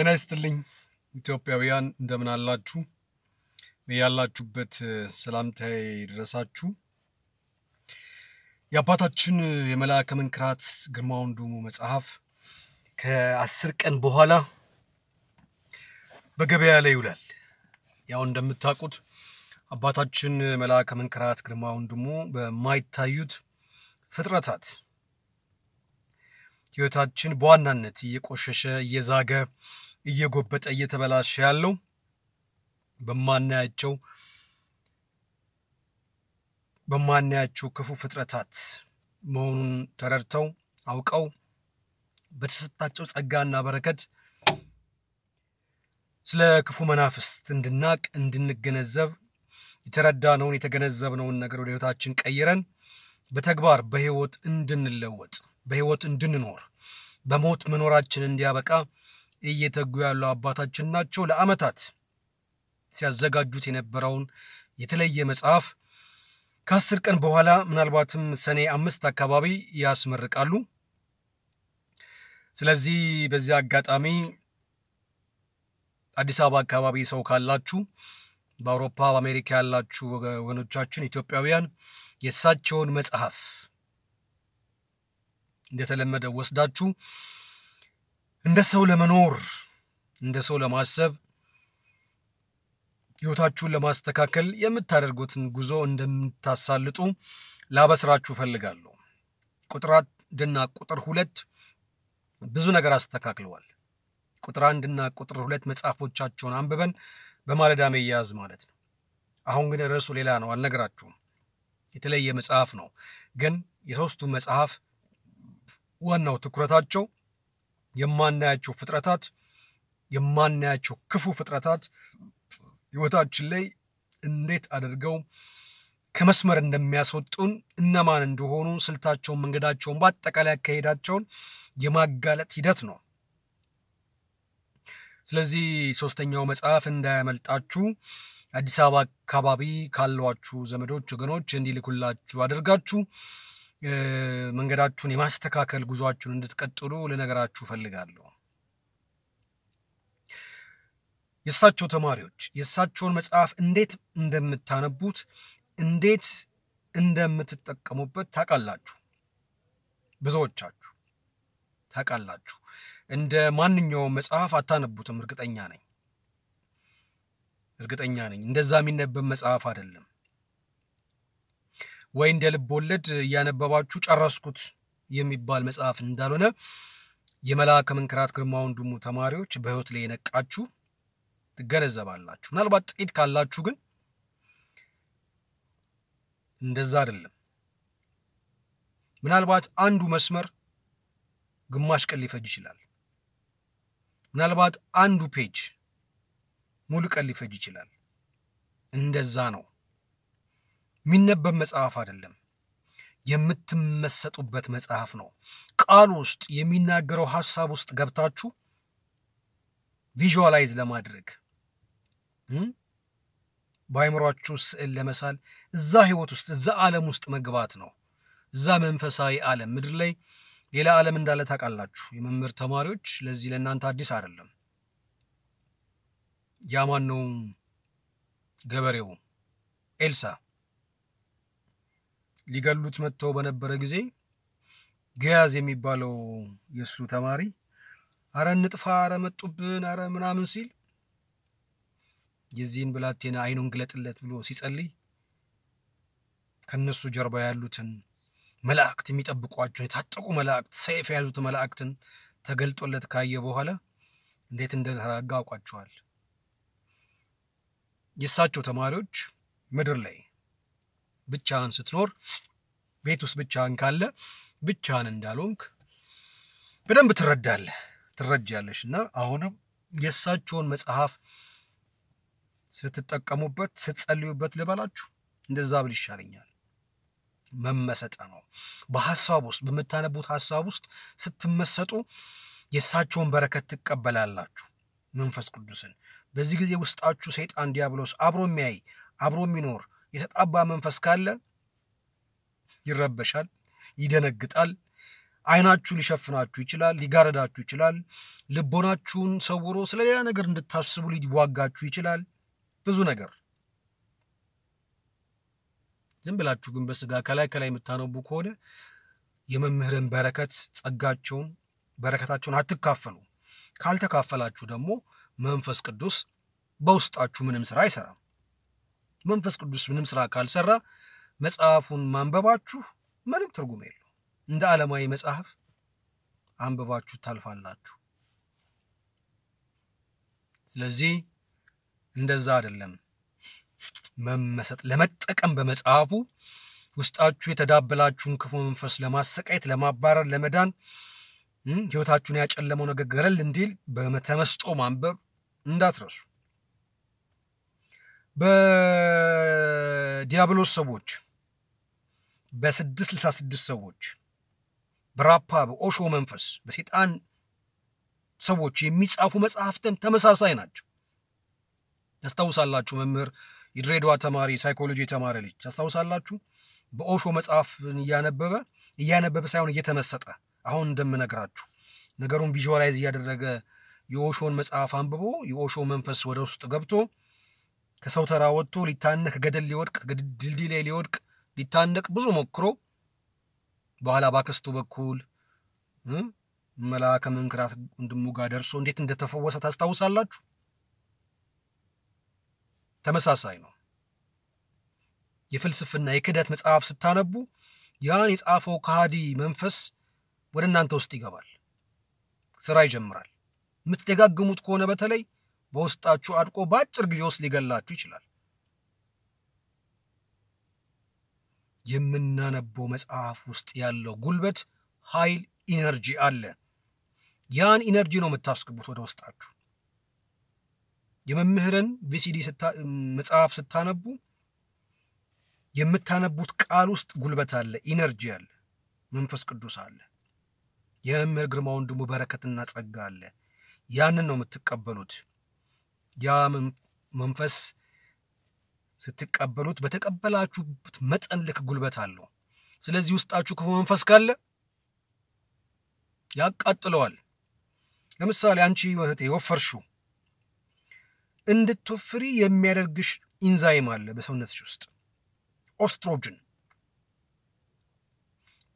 ጤና ይስጥልኝ ኢትዮጵያውያን እንደምን አላችሁ? ያላችሁበት ሰላምታዬ ይድረሳችሁ። የአባታችን የመልአከ መንክራት ግርማ ወንድሙ መጽሐፍ ከአስር ቀን በኋላ በገበያ ላይ ይውላል። ያው እንደምታውቁት አባታችን መልአከ መንክራት ግርማ ወንድሙ በማይታዩት ፍጥረታት ህይወታችን በዋናነት እየቆሸሸ እየዛገ እየጎበጠ እየተበላሸ ያለው በማናያቸው በማናያቸው ክፉ ፍጥረታት መሆኑን ተረድተው አውቀው በተሰጣቸው ጸጋና በረከት ስለ ክፉ መናፍስት እንድናቅ እንድንገነዘብ የተረዳነውን የተገነዘብነውን ነገር ወደ ህይወታችን ቀይረን በተግባር በህይወት እንድንለወጥ በህይወት እንድንኖር በሞት መኖራችን እንዲያበቃ እየተጉ ያሉ አባታችን ናቸው። ለዓመታት ሲያዘጋጁት የነበረውን የተለየ መጽሐፍ ከአስር ቀን በኋላ ምናልባትም ሰኔ አምስት አካባቢ ያስመርቃሉ። ስለዚህ በዚህ አጋጣሚ አዲስ አበባ አካባቢ ሰው ካላችሁ በአውሮፓ በአሜሪካ ያላችሁ ወገኖቻችን ኢትዮጵያውያን የእሳቸውን መጽሐፍ እንደተለመደ ወስዳችሁ እንደ ሰው ለመኖር እንደ ሰው ለማሰብ ህይወታችሁን ለማስተካከል የምታደርጉትን ጉዞ እንደምታሳልጡ ላበስራችሁ ፈልጋለሁ። ቁጥር አንድና ቁጥር ሁለት ብዙ ነገር አስተካክለዋል። ቁጥር አንድና ቁጥር ሁለት መጽሐፎቻቸውን አንብበን በማለዳ መያዝ ማለት ነው። አሁን ግን ርዕሱ ሌላ ነው፣ አልነግራችሁም። የተለየ መጽሐፍ ነው። ግን የሶስቱ መጽሐፍ ዋናው ትኩረታቸው የማናያቸው ፍጥረታት የማናያቸው ክፉ ፍጥረታት ህይወታችን ላይ እንዴት አድርገው ከመስመር እንደሚያስወጡን እነማን እንደሆኑ ስልታቸውን፣ መንገዳቸውን፣ በአጠቃላይ አካሄዳቸውን የማጋለጥ ሂደት ነው። ስለዚህ ሶስተኛው መጽሐፍ እንዳያመልጣችሁ አዲስ አበባ አካባቢ ካሏችሁ ዘመዶች፣ ወገኖች እንዲልኩላችሁ አድርጋችሁ መንገዳችሁን የማስተካከል ጉዟችሁን እንድትቀጥሉ ልነገራችሁ እፈልጋለሁ። የእሳቸው ተማሪዎች የእሳቸውን መጽሐፍ እንዴት እንደምታነቡት እንዴት እንደምትጠቀሙበት ታውቃላችሁ። ብዙዎቻችሁ ታውቃላችሁ። እንደ ማንኛውም መጽሐፍ አታነቡትም። እርግጠኛ ነኝ እርግጠኛ ነኝ። እንደዛ የሚነበብ መጽሐፍ አይደለም። ወይ እንደ ልብ ወለድ እያነበባችሁ ጨረስኩት የሚባል መጽሐፍ እንዳልሆነ የመልአከ መንክራት ግርማ ወንድሙ ተማሪዎች በህይወት ላይ የነቃችሁ ትገነዘባላችሁ። ምናልባት ጥቂት ካላችሁ ግን እንደዛ አይደለም። ምናልባት አንዱ መስመር ግማሽ ቀን ሊፈጅ ይችላል። ምናልባት አንዱ ፔጅ ሙሉ ቀን ሊፈጅ ይችላል። እንደዛ ነው። የሚነበብ መጽሐፍ አይደለም፣ የምትመሰጡበት መጽሐፍ ነው። ቃል ውስጥ የሚናገረው ሀሳብ ውስጥ ገብታችሁ ቪዥዋላይዝ ለማድረግ በአይምሯችሁ ስዕል ለመሳል እዛ ህይወት ውስጥ እዛ ዓለም ውስጥ መግባት ነው። እዛ መንፈሳዊ ዓለም ምድር ላይ ሌላ ዓለም እንዳለ ታውቃላችሁ። የመምህር ተማሪዎች ለዚህ ለእናንተ አዲስ አይደለም። ያማን ነው ገበሬው ኤልሳ ሊገሉት መጥተው በነበረ ጊዜ ገያዝ የሚባለው የእሱ ተማሪ አረ እንጥፋ፣ አረ መጡብን፣ አረ ምናምን ሲል የዚህን ብላቴና አይኑን ግለጥለት ብሎ ሲጸልይ ከነሱ ጀርባ ያሉትን መላእክት የሚጠብቋቸውን የታጠቁ መላእክት ሰይፍ የያዙት መላእክትን ተገልጦለት ካየ በኋላ እንዴት እንደተረጋ አውቋቸዋል። የእሳቸው ተማሪዎች ምድር ላይ ብቻህን ስትኖር፣ ቤት ውስጥ ብቻህን ካለ ብቻህን እንዳልሆንክ በደንብ ትረዳለህ ትረጃለሽ። እና አሁንም የእሳቸውን መጽሐፍ ስትጠቀሙበት ስትጸልዩበት ልበላችሁ እንደዛ ብል ይሻለኛል። መመሰጠ ነው። በሀሳብ ውስጥ በምታነቡት ሀሳብ ውስጥ ስትመሰጡ የእሳቸውን በረከት ትቀበላላችሁ፣ መንፈስ ቅዱስን። በዚህ ጊዜ ውስጣችሁ ሰይጣን ዲያብሎስ አብሮ የሚያይ አብሮ የሚኖር የተጣባ መንፈስ ካለ ይረበሻል፣ ይደነግጣል። አይናችሁ ሊሸፍናችሁ ይችላል፣ ሊጋረዳችሁ ይችላል። ልቦናችሁን ሰውሮ ስለ ነገር እንድታስቡ ሊዋጋችሁ ይችላል። ብዙ ነገር ዝም ብላችሁ ግን በስጋ ከላይ ከላይ የምታነቡ ከሆነ የመምህርን በረከት ጸጋቸውን በረከታቸውን አትካፈሉ። ካልተካፈላችሁ ደግሞ መንፈስ ቅዱስ በውስጣችሁ ምንም ስራ አይሰራም። መንፈስ ቅዱስ ምንም ስራ ካልሰራ መጽሐፉን ማንበባችሁ ምንም ትርጉም የለው። እንደ ዓለማዊ መጽሐፍ አንብባችሁ ታልፋላችሁ። ስለዚህ እንደዛ አይደለም። መመሰጥ ለመጠቀም በመጽሐፉ ውስጣችሁ የተዳበላችሁን ክፉ መንፈስ ለማሰቃየት፣ ለማባረር፣ ለመዳን ህይወታችሁን ያጨለመው ነገር ገለል እንዲል በተመስጦ ማንበብ እንዳትረሱ። በዲያብሎስ ሰዎች፣ በ666 ሰዎች፣ በራፓ በኦሾ መንፈስ፣ በሴጣን ሰዎች የሚጻፉ መጽሐፍትም ተመሳሳይ ናቸው። ያስታውሳላችሁ መምህር የድሬዳዋ ተማሪ ሳይኮሎጂ የተማረ ልጅ ታስታውሳላችሁ፣ በኦሾ መጽሐፍ እያነበበ እያነበበ ሳይሆን እየተመሰጠ አሁን እንደምነግራችሁ ነገሩን ቪዥዋላይዝ እያደረገ የኦሾን መጽሐፍ አንብቦ የኦሾ መንፈስ ወደ ውስጥ ገብቶ ከሰው ተራ ወጥቶ ሊታነቅ ገደል ሊወድቅ ድልድይ ላይ ሊወድቅ ሊታነቅ ብዙ ሞክሮ በኋላ ባክስቱ በኩል መልአከ መንክራት ወንድሙ ጋር ደርሶ እንዴት እንደተፈወሰ ታስታውሳላችሁ። ተመሳሳይ ነው። የፍልስፍና የክደት መጽሐፍ ስታነቡ ያን የጻፈው ከሃዲ መንፈስ ወደ እናንተ ውስጥ ይገባል፣ ስራ ይጀምራል። የምትደጋግሙት ከሆነ በተለይ በውስጣችሁ አድቆ በአጭር ጊዜ ውስጥ ሊገላችሁ ይችላል። የምናነበው መጽሐፍ ውስጥ ያለው ጉልበት፣ ኃይል፣ ኢነርጂ አለ። ያን ኢነርጂ ነው የምታስገቡት ወደ ውስጣችሁ። የመምህርን ቪሲዲ መጽሐፍ ስታነቡ የምታነቡት ቃል ውስጥ ጉልበት አለ፣ ኢነርጂ አለ፣ መንፈስ ቅዱስ አለ። የመምህር ግርማ ወንድሙ በረከትና ጸጋ አለ። ያንን ነው የምትቀበሉት። ያ መንፈስ ስትቀበሉት በተቀበላችሁበት መጠን ልክ ጉልበት አለው። ስለዚህ ውስጣችሁ ክፉ መንፈስ ካለ ያቃጥለዋል። ለምሳሌ አንቺ ወህት ወፈርሽው፣ እንድትወፍሪ የሚያደርግሽ ኢንዛይም አለ በሰውነትሽ ውስጥ ኦስትሮጅን፣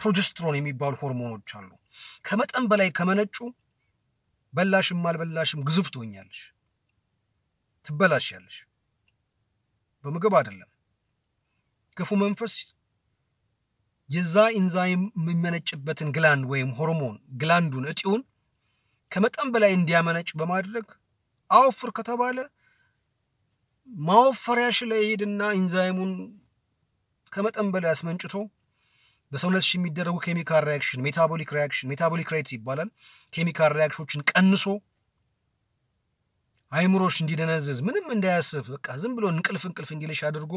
ፕሮጀስትሮን የሚባሉ ሆርሞኖች አሉ። ከመጠን በላይ ከመነጩ በላሽም አልበላሽም ግዙፍ ትሆኛለሽ። ትበላሻለሽ። በምግብ አይደለም። ክፉ መንፈስ የዛ ኢንዛይም የሚመነጭበትን ግላንድ ወይም ሆርሞን ግላንዱን እጢውን ከመጠን በላይ እንዲያመነጭ በማድረግ አወፍር ከተባለ ማወፈሪያሽ ላይ ሄድና ኢንዛይሙን ከመጠን በላይ አስመንጭቶ በሰውነትሽ የሚደረጉ ኬሚካል ሪያክሽን ሜታቦሊክ ሪያክሽን ሜታቦሊክ ሬት ይባላል ኬሚካል ሪያክሽኖችን ቀንሶ አይምሮሽ እንዲደነዝዝ ምንም እንዳያስብ በቃ ዝም ብሎ እንቅልፍ እንቅልፍ እንዲልሽ አድርጎ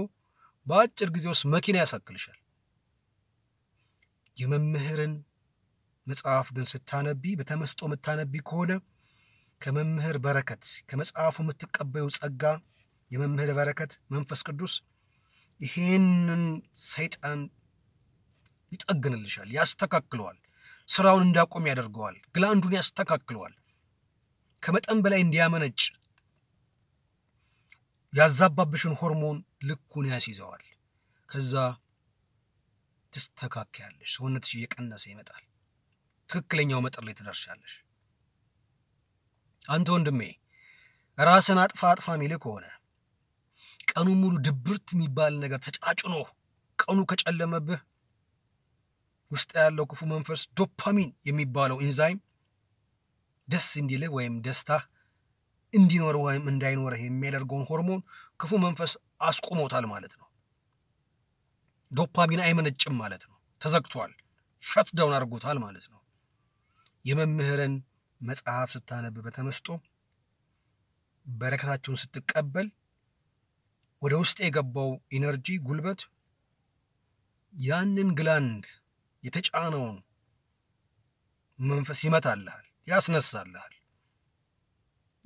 በአጭር ጊዜ ውስጥ መኪና ያሳክልሻል። የመምህርን መጽሐፍ ግን ስታነቢ በተመስጦ የምታነቢ ከሆነ ከመምህር በረከት ከመጽሐፉ የምትቀበዩ ጸጋ፣ የመምህር በረከት መንፈስ ቅዱስ ይሄንን ሰይጣን ይጠግንልሻል፣ ያስተካክለዋል፣ ስራውን እንዳቆም ያደርገዋል፣ ግላንዱን ያስተካክለዋል፣ ከመጠን በላይ እንዲያመነጭ ያዛባብሽን ሆርሞን ልኩን ያስይዘዋል። ከዛ ትስተካከያለሽ፣ ሰውነትሽ እየቀነሰ ይመጣል። ትክክለኛው መጠን ላይ ትደርሻለሽ። አንተ ወንድሜ ራስን አጥፋ አጥፋ ሚል ከሆነ ቀኑ ሙሉ ድብርት የሚባል ነገር ተጫጭኖ ቀኑ ከጨለመብህ ውስጥ ያለው ክፉ መንፈስ ዶፓሚን የሚባለው ኢንዛይም ደስ እንዲልህ ወይም ደስታህ እንዲኖር ወይም እንዳይኖርህ የሚያደርገውን ሆርሞን ክፉ መንፈስ አስቁሞታል ማለት ነው። ዶፓሚን አይመነጭም ማለት ነው። ተዘግቷል፣ ዳውን አድርጎታል ማለት ነው። የመምህርን መጽሐፍ ስታነብ በተመስጦ በረከታቸውን ስትቀበል ወደ ውስጥ የገባው ኢነርጂ ጉልበት ያንን ግላንድ የተጫነውን መንፈስ ይመታልሃል፣ ያስነሳልሃል።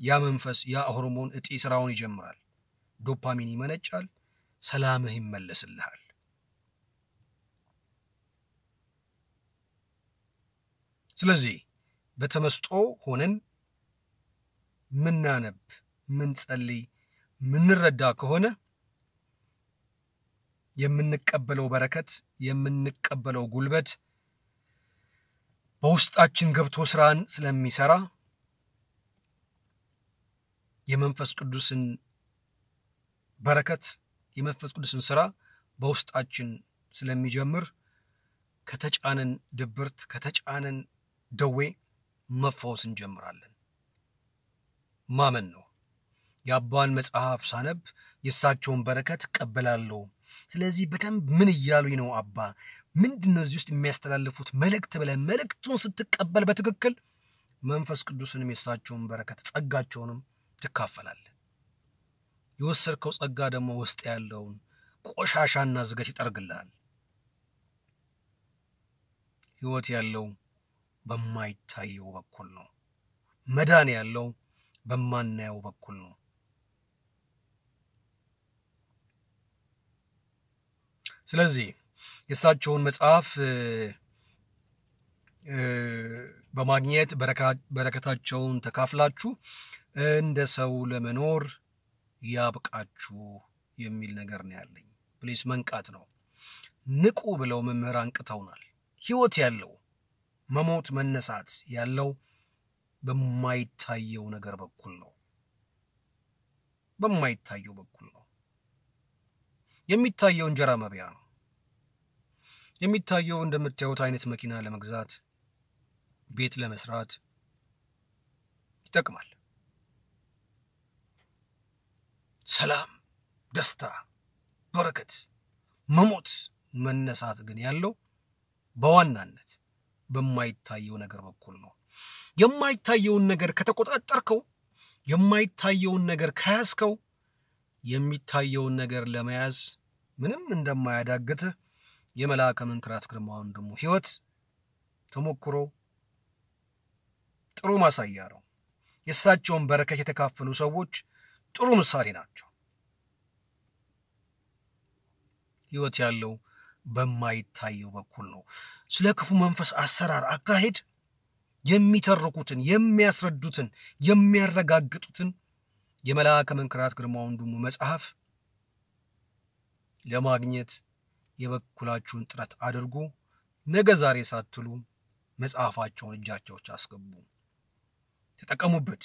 ያ መንፈስ ያ ሆርሞን እጢ ስራውን ይጀምራል። ዶፓሚን ይመነጫል። ሰላምህ ይመለስልሃል። ስለዚህ በተመስጦ ሆነን ምናነብ፣ ምንጸልይ፣ ምንረዳ ከሆነ የምንቀበለው በረከት የምንቀበለው ጉልበት በውስጣችን ገብቶ ስራን ስለሚሰራ የመንፈስ ቅዱስን በረከት የመንፈስ ቅዱስን ስራ በውስጣችን ስለሚጀምር ከተጫነን ድብርት ከተጫነን ደዌ መፈወስ እንጀምራለን። ማመን ነው። የአባን መጽሐፍ ሳነብ የእሳቸውን በረከት እቀበላለሁ። ስለዚህ በደንብ ምን እያሉኝ ነው አባ ምንድን ነው እዚህ ውስጥ የሚያስተላልፉት መልእክት ብለህ መልእክቱን ስትቀበል በትክክል መንፈስ ቅዱስንም የእሳቸውን በረከት ጸጋቸውንም ትካፈላለህ። የወሰድከው ጸጋ ደግሞ ውስጥ ያለውን ቆሻሻና ዝገት ይጠርግልሃል። ሕይወት ያለው በማይታየው በኩል ነው። መዳን ያለው በማናየው በኩል ነው። ስለዚህ የእሳቸውን መጽሐፍ በማግኘት በረከታቸውን ተካፍላችሁ እንደ ሰው ለመኖር ያብቃችሁ የሚል ነገር ነው ያለኝ። ፕሊስ መንቃት ነው። ንቁ ብለው መምህር አንቅተውናል። ህይወት ያለው መሞት መነሳት ያለው በማይታየው ነገር በኩል ነው። በማይታየው በኩል ነው። የሚታየው እንጀራ መብያ ነው። የሚታየው እንደምታዩት አይነት መኪና ለመግዛት ቤት ለመስራት ይጠቅማል። ሰላም፣ ደስታ፣ በረከት፣ መሞት፣ መነሳት ግን ያለው በዋናነት በማይታየው ነገር በኩል ነው። የማይታየውን ነገር ከተቆጣጠርከው፣ የማይታየውን ነገር ከያዝከው የሚታየውን ነገር ለመያዝ ምንም እንደማያዳግትህ የመልአከ መንክራት ግርማውን ወንድሙ ህይወት ተሞክሮ ጥሩ ማሳያ ነው። የእሳቸውን በረከት የተካፈሉ ሰዎች ጥሩ ምሳሌ ናቸው። ህይወት ያለው በማይታየው በኩል ነው። ስለ ክፉ መንፈስ አሰራር፣ አካሄድ የሚተርኩትን፣ የሚያስረዱትን፣ የሚያረጋግጡትን የመልአከ መንክራት ግርማ ወንድሙ መጽሐፍ ለማግኘት የበኩላችሁን ጥረት አድርጉ። ነገ ዛሬ ሳትሉ መጽሐፋቸውን እጃቸው አስገቡ፣ ተጠቀሙበት።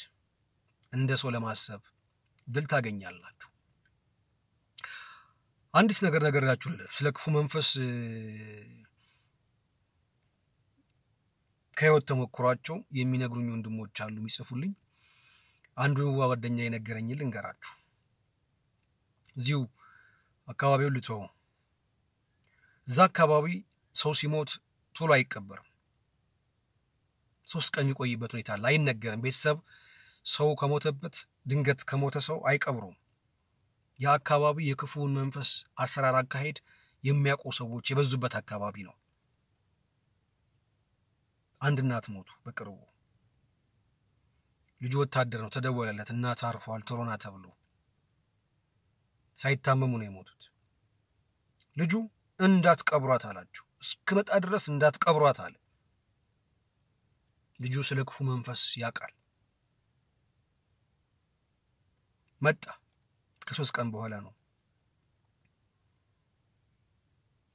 እንደ ሰው ለማሰብ ድል ታገኛላችሁ። አንዲት ነገር ነገራችሁ ልለፍ። ስለ ክፉ መንፈስ ከህይወት ተሞክሯቸው የሚነግሩኝ ወንድሞች አሉ የሚጽፉልኝ። አንዱ ጓደኛ የነገረኝ ልንገራችሁ። እዚሁ አካባቢውን ልትሆ እዛ አካባቢ ሰው ሲሞት ቶሎ አይቀበርም። ሶስት ቀን የሚቆይበት ሁኔታ አለ። አይነገርም። ቤተሰብ ሰው ከሞተበት ድንገት ከሞተ ሰው አይቀብሩም። የአካባቢ የክፉውን መንፈስ አሰራር አካሄድ የሚያውቁ ሰዎች የበዙበት አካባቢ ነው። አንድ እናት ሞቱ። በቅርቡ ልጁ ወታደር ነው። ተደወለለት፣ እናት አርፏል ቶሮና ተብሎ ሳይታመሙ ነው የሞቱት። ልጁ እንዳትቀብሯት አላችሁ፣ እስክመጣ ድረስ እንዳትቀብሯት አለ። ልጁ ስለ ክፉ መንፈስ ያውቃል። መጣ። ከሶስት ቀን በኋላ ነው።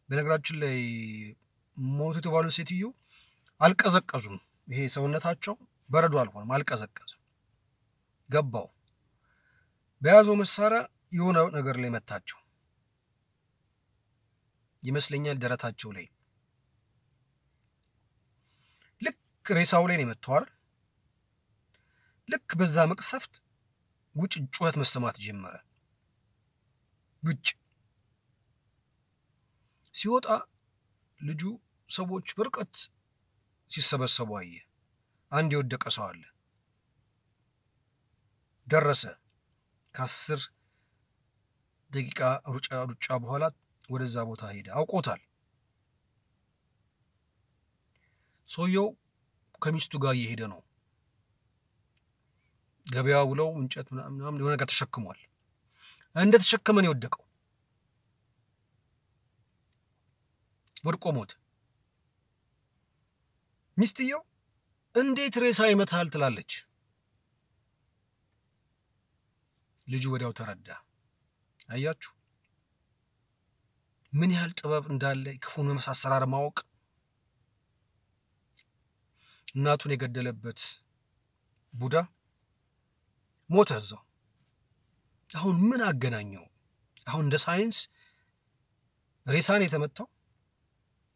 በነገራችን ላይ ሞቱ የተባሉ ሴትዮ አልቀዘቀዙም። ይሄ ሰውነታቸው በረዶ አልሆነም፣ አልቀዘቀዝም። ገባው በያዘው መሳሪያ የሆነ ነገር ላይ መታቸው ይመስለኛል፣ ደረታቸው ላይ ልክ ሬሳው ላይ ነው የመተዋል። ልክ በዛ መቅሰፍት ውጭ ጩኸት መሰማት ጀመረ። ጉጭ ሲወጣ ልጁ ሰዎች በርቀት ሲሰበሰቡ አየ። አንድ የወደቀ ሰው አለ። ደረሰ። ከአስር ደቂቃ ሩጫ ሩጫ በኋላ ወደዛ ቦታ ሄደ። አውቆታል። ሰውየው ከሚስቱ ጋር እየሄደ ነው። ገበያ ውለው እንጨት ምናምን የሆነ ነገር ተሸክሟል። እንደተሸከመን የወደቀው። ወድቆ ሞት። ሚስትየው እንዴት ሬሳ ይመታል ትላለች። ልጁ ወዲያው ተረዳ። አያችሁ ምን ያህል ጥበብ እንዳለ ክፉን መመስ አሰራር ማወቅ። እናቱን የገደለበት ቡዳ ሞተ እዛው። አሁን ምን አገናኘው? አሁን እንደ ሳይንስ ሬሳን የተመታው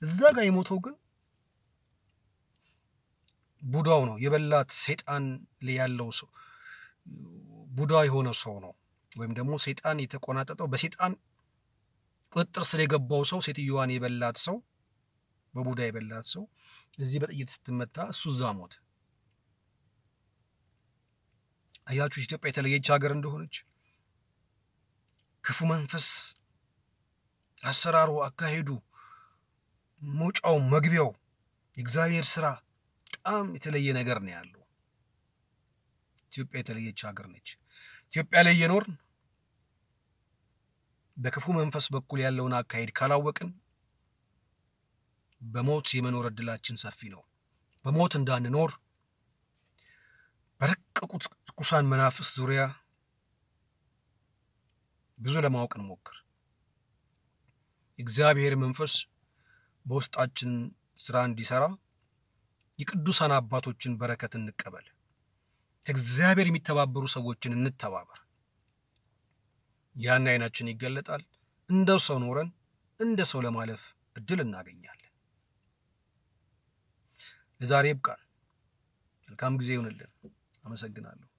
እዛ ጋር የሞተው ግን ቡዳው ነው የበላት ሰይጣን ያለው ሰው ቡዳ የሆነ ሰው ነው ወይም ደግሞ ሰይጣን የተቆናጠጠው በሰይጣን ቁጥጥር ስር የገባው ሰው ሴትዮዋን የበላት ሰው በቡዳ የበላት ሰው እዚህ በጥይት ስትመታ እሱ እዛ ሞት አያችሁ ኢትዮጵያ የተለየች ሀገር እንደሆነች ክፉ መንፈስ አሰራሩ፣ አካሄዱ፣ መውጫው፣ መግቢያው የእግዚአብሔር ስራ በጣም የተለየ ነገር ነው ያለው። ኢትዮጵያ የተለየች ሀገር ነች። ኢትዮጵያ ላይ እየኖርን በክፉ መንፈስ በኩል ያለውን አካሄድ ካላወቅን በሞት የመኖር እድላችን ሰፊ ነው። በሞት እንዳንኖር በረቀቁት ቅዱሳን መናፍስ ዙሪያ ብዙ ለማወቅ እንሞክር። እግዚአብሔር መንፈስ በውስጣችን ስራ እንዲሰራ የቅዱሳን አባቶችን በረከት እንቀበል። ከእግዚአብሔር የሚተባበሩ ሰዎችን እንተባበር። ያን አይናችን ይገለጣል። እንደ ሰው ኖረን እንደ ሰው ለማለፍ እድል እናገኛለን። ለዛሬ ይብቃን። መልካም ጊዜ ይሁንልን። አመሰግናለሁ።